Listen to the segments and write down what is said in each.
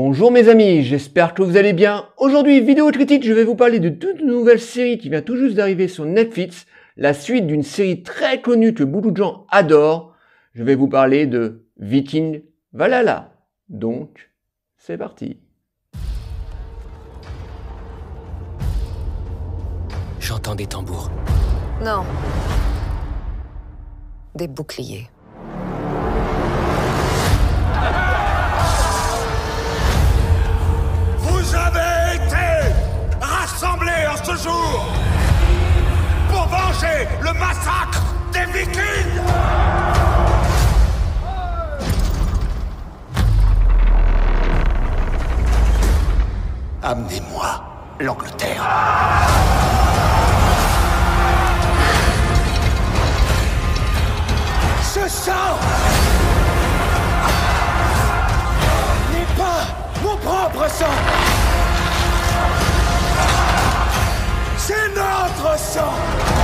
Bonjour mes amis, j'espère que vous allez bien. Aujourd'hui, vidéo critique, je vais vous parler de toute nouvelle série qui vient tout juste d'arriver sur Netflix, la suite d'une série très connue que beaucoup de gens adorent. Je vais vous parler de Viking Valhalla. Donc, c'est parti. J'entends des tambours. Non. Des boucliers. l'Angleterre. Ce sang n'est pas mon propre sang. C'est notre sang.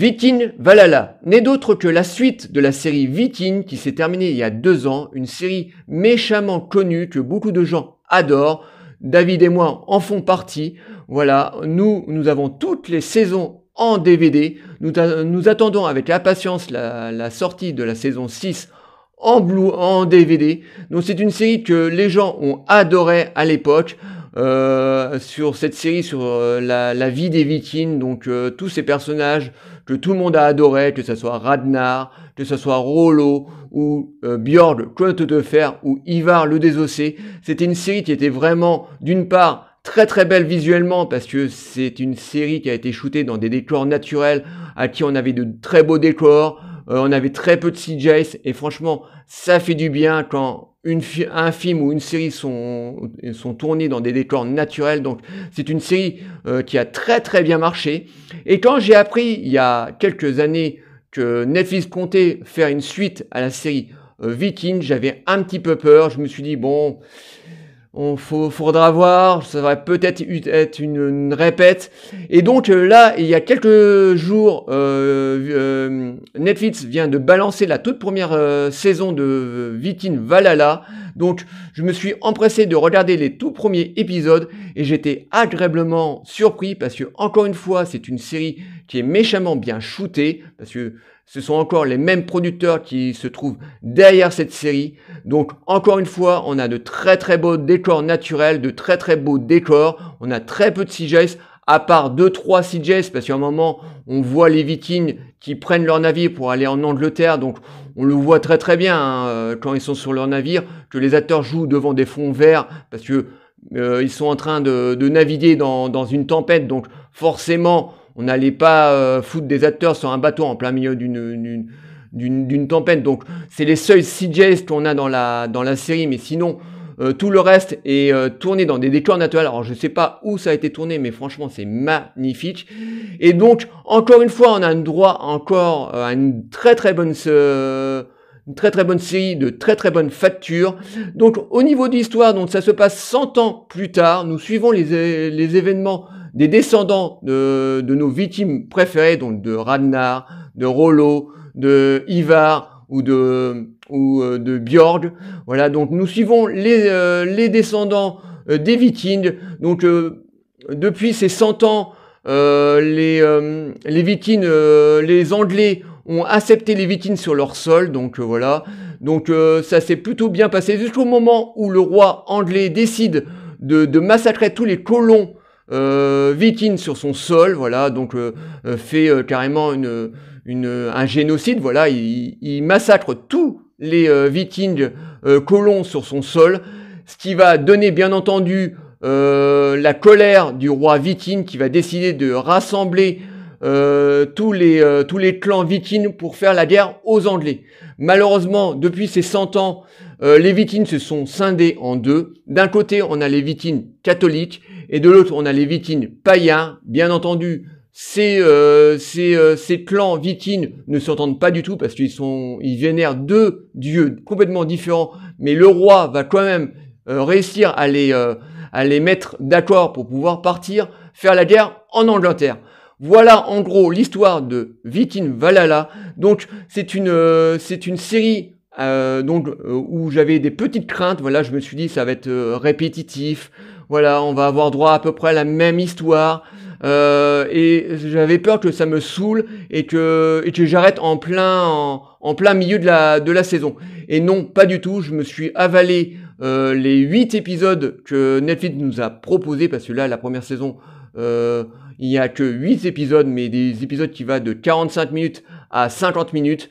Viking Valhalla n'est d'autre que la suite de la série Viking qui s'est terminée il y a deux ans, une série méchamment connue que beaucoup de gens adorent. David et moi en font partie. Voilà, nous, nous avons toutes les saisons en DVD. Nous, attendons avec impatience la, la, sortie de la saison 6 en, blue, en DVD. Donc c'est une série que les gens ont adoré à l'époque. Euh, sur cette série sur euh, la, vie des Vikings, donc euh, tous ces personnages que tout le monde a adoré, que ce soit Radnar, que ce soit Rollo ou Björg, Claude de Fer ou Ivar le Désossé. C'était une série qui était vraiment, d'une part, très très belle visuellement parce que c'est une série qui a été shootée dans des décors naturels à qui on avait de très beaux décors, euh, on avait très peu de CJs et franchement, ça fait du bien quand une un film ou une série sont, sont tournés dans des décors naturels. Donc c'est une série euh, qui a très très bien marché. Et quand j'ai appris il y a quelques années que Netflix comptait faire une suite à la série euh, Viking, j'avais un petit peu peur. Je me suis dit, bon, on faut, faudra voir, ça va peut-être être une, répète. Et donc euh, là, il y a quelques jours, euh, euh, Netflix vient de balancer la toute première saison de Viking Valhalla. Donc je me suis empressé de regarder les tout premiers épisodes et j'étais agréablement surpris parce que encore une fois, c'est une série qui est méchamment bien shooté, parce que ce sont encore les mêmes producteurs qui se trouvent derrière cette série. Donc encore une fois, on a de très très beaux décors naturels, de très très beaux décors. On a très peu de CGS, à part 2 trois CGS, parce qu'à un moment, on voit les vikings qui prennent leur navire pour aller en Angleterre. Donc on le voit très très bien hein, euh, quand ils sont sur leur navire, que les acteurs jouent devant des fonds verts, parce que euh, ils sont en train de, de naviguer dans, dans, une tempête. Donc forcément on n'allait pas euh, foutre des acteurs sur un bateau en plein milieu d'une d'une tempête. Donc c'est les seuls CJs qu'on a dans la, dans la série, mais sinon euh, tout le reste est euh, tourné dans des décors naturels. Alors je sais pas où ça a été tourné, mais franchement c'est magnifique. Et donc encore une fois, on a un droit encore à une très très bonne une très très bonne série, de très très bonne facture. Donc au niveau de l'histoire, donc ça se passe 100 ans plus tard. Nous suivons les, les événements des descendants de, de nos victimes préférées, donc de Radnar de Rollo, de Ivar ou de, ou euh, de Björg. Voilà, donc nous suivons les, euh, les descendants euh, des Vikings. Donc depuis ces 100 ans, les, les Vikings, les Anglais ont accepté les Vikings sur leur sol, donc voilà. Donc ça s'est plutôt bien passé jusqu'au moment où le roi anglais décide de massacrer tous les colons euh, Viking sur son sol, voilà, donc euh, euh, fait euh, carrément un génocide, voilà, il, massacre tous les Vikings colons sur son sol, ce qui va donner bien entendu la colère du roi Viking qui va décider de rassembler tous, les, tous les clans vikings pour faire la guerre aux Anglais. Malheureusement, depuis ces 100 ans, les Vikings se sont scindés en deux. D'un côté, on a les Vikings catholiques et de l'autre, on a les Vitines païens. Bien entendu, ces, euh, ces, euh, ces clans Vitines ne s'entendent pas du tout parce qu'ils sont, ils vénèrent deux dieux complètement différents. Mais le roi va quand même euh, réussir à les, euh, à les mettre d'accord pour pouvoir partir faire la guerre en Angleterre. Voilà en gros l'histoire de Vitine Valhalla. Donc c'est une, c'est une série euh, donc euh, où j'avais des petites craintes. Voilà, je me suis dit ça va être euh, répétitif. Voilà, on va avoir droit à peu près à la même histoire. et j'avais peur que ça me saoule et que, j'arrête en plein en, plein milieu de la, saison. Et non, pas du tout. Je me suis avalé les huit épisodes que Netflix nous a proposés parce que là, la première saison, il n'y a que huit épisodes, mais des épisodes qui va de 45 minutes à 50 minutes.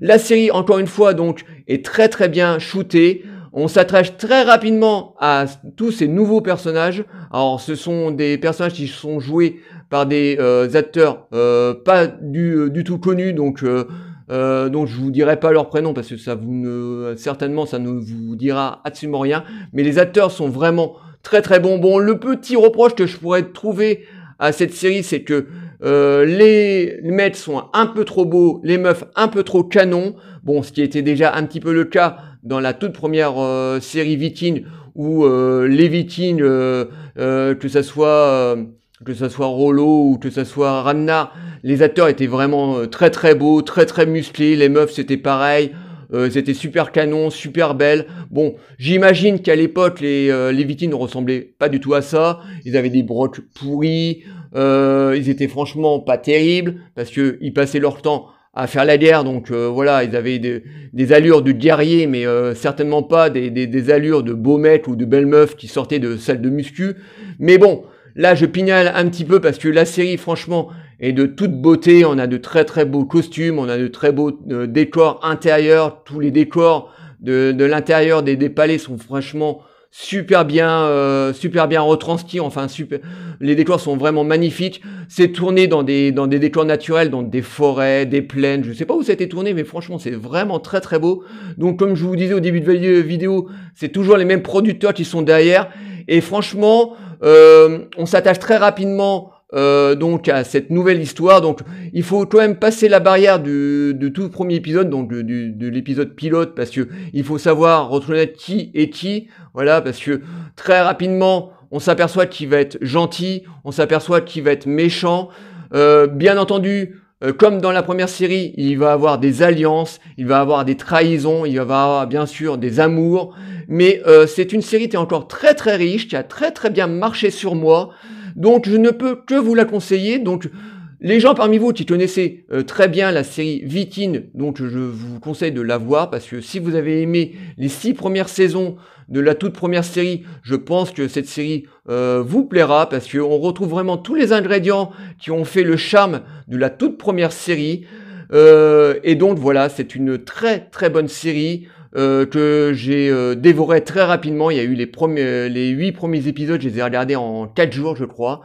La série, encore une fois, donc, est très très bien shootée. On s'attache très rapidement à tous ces nouveaux personnages. Alors, ce sont des personnages qui sont joués par des euh, acteurs euh, pas euh, du, tout connus, donc donc je vous dirai pas leur prénom parce que ça vous ne, certainement ça ne vous dira absolument rien. Mais les acteurs sont vraiment très très bons. Bon, le petit reproche que je pourrais trouver à cette série, c'est que euh, les mecs sont un peu trop beaux, les meufs un peu trop canons. Bon, ce qui était déjà un petit peu le cas dans la toute première euh, série Vitine, où euh, les Vikings, que ça soit que ça soit Rollo ou que ça soit Rana les acteurs étaient vraiment très très beaux, très très musclés. Les meufs c'était pareil. c'était super canon, super belle. Bon, j'imagine qu'à l'époque, les, les Vikings ne ressemblaient pas du tout à ça. Ils avaient des brocs pourris, euh, ils étaient franchement pas terribles parce que ils passaient leur temps à faire la guerre. Donc euh, voilà, ils avaient des, allures de guerriers, mais euh, certainement pas des, des, allures de beaux mecs ou de belles meufs qui sortaient de salles de muscu. Mais bon, là je pignale un petit peu parce que la série, franchement, est de toute beauté. On a de très très beaux costumes, on a de très beaux décors intérieurs. Tous les décors de, de l'intérieur des, palais sont franchement super bien, euh, super bien retranscrit. Enfin, super, les décors sont vraiment magnifiques. C'est tourné dans des, dans des décors naturels, dans des forêts, des plaines. Je sais pas où ça été tourné, mais franchement, c'est vraiment très très beau. Donc, comme je vous disais au début de la vidéo, c'est toujours les mêmes producteurs qui sont derrière. Et franchement, euh, on s'attache très rapidement euh, donc à cette nouvelle histoire. Donc il faut quand même passer la barrière du, tout premier épisode, donc de, l'épisode pilote, parce que il faut savoir retrouver qui est qui. Voilà, parce que très rapidement, on s'aperçoit qu'il va être gentil, on s'aperçoit qu'il va être méchant. Euh, bien entendu, euh, comme dans la première série, il va avoir des alliances, il va avoir des trahisons, il va avoir bien sûr des amours. Mais c'est une série qui est encore très très riche, qui a très très bien marché sur moi. Donc je ne peux que vous la conseiller. Donc les gens parmi vous qui connaissez euh, très bien la série Vitine, donc je vous conseille de la voir parce que si vous avez aimé les six premières saisons de la toute première série, je pense que cette série euh, vous plaira parce qu'on retrouve vraiment tous les ingrédients qui ont fait le charme de la toute première série. Euh, et donc voilà, c'est une très très bonne série. Euh, que j'ai euh, dévoré très rapidement. Il y a eu les premiers, les huit premiers épisodes, je les ai regardés en quatre jours, je crois.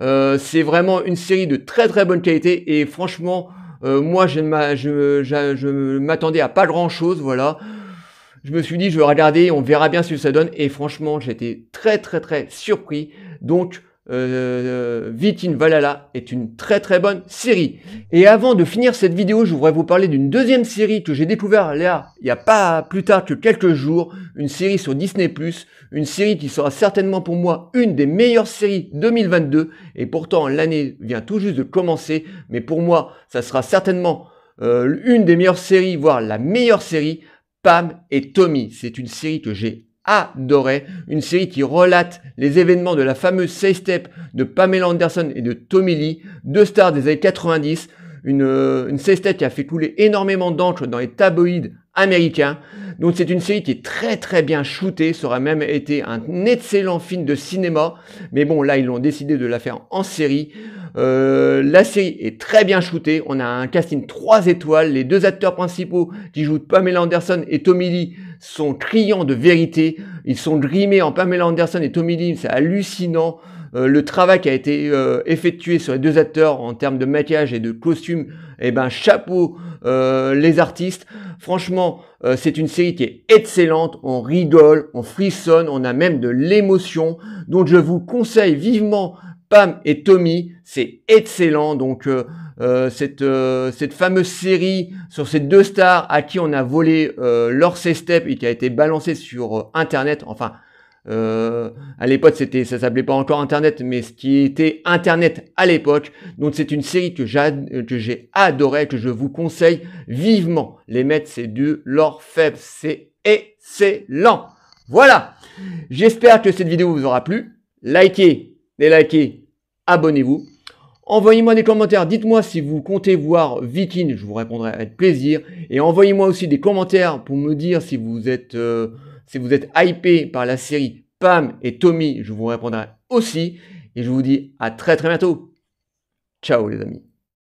Euh, c'est vraiment une série de très très bonne qualité et franchement, moi je, je m'attendais à pas grand chose, voilà. Je me suis dit, je vais regarder, on verra bien ce que ça donne. Et franchement, j'étais très très très surpris. Donc, euh, Valala Valhalla est une très très bonne série. Et avant de finir cette vidéo, je voudrais vous parler d'une deuxième série que j'ai découvert il n'y a pas plus tard que quelques jours, une série sur Disney+, une série qui sera certainement pour moi une des meilleures séries 2022, et pourtant l'année vient tout juste de commencer, mais pour moi, ça sera certainement euh, une des meilleures séries, voire la meilleure série, Pam et Tommy. C'est une série que j'ai adoré, une série qui relate les événements de la fameuse Say Step de Pamela Anderson et de Tommy Lee, deux stars des années 90, une, euh, une Step qui a fait couler énormément d'encre dans les tabloïds américains. Donc c'est une série qui est très très bien shootée, ça aurait même été un excellent film de cinéma, mais bon là ils ont décidé de la faire en série. Euh, la série est très bien shootée, on a un casting 3 étoiles, les deux acteurs principaux qui jouent Pamela Anderson et Tommy Lee sont criants de vérité. Ils sont grimés en Pamela Anderson et Tommy Lee. C'est hallucinant. Euh, le travail qui a été euh, effectué sur les deux acteurs en termes de maquillage et de costume, eh ben chapeau euh, les artistes. Franchement, c'est une série qui est excellente. On rigole, on frissonne, on a même de l'émotion. Donc je vous conseille vivement Pam et Tommy, c'est excellent. Donc euh, euh, cette, euh, cette fameuse série sur ces deux stars à qui on a volé leur C-Step et qui a été balancé sur Internet. Enfin, à l'époque, c'était, ça s'appelait pas encore Internet, mais ce qui était Internet à l'époque. Donc c'est une série que j'ai adoré, que je vous conseille vivement. Les maîtres, c'est de leur faible. C'est excellent. Voilà. J'espère que cette vidéo vous aura plu. Likez, les liker, abonnez-vous. Envoyez-moi des commentaires, dites-moi si vous comptez voir Viking, je vous répondrai avec plaisir. Et envoyez-moi aussi des commentaires pour me dire si vous êtes, euh, si vous êtes hypé par la série Pam et Tommy, je vous répondrai aussi. Et je vous dis à très très bientôt. Ciao les amis.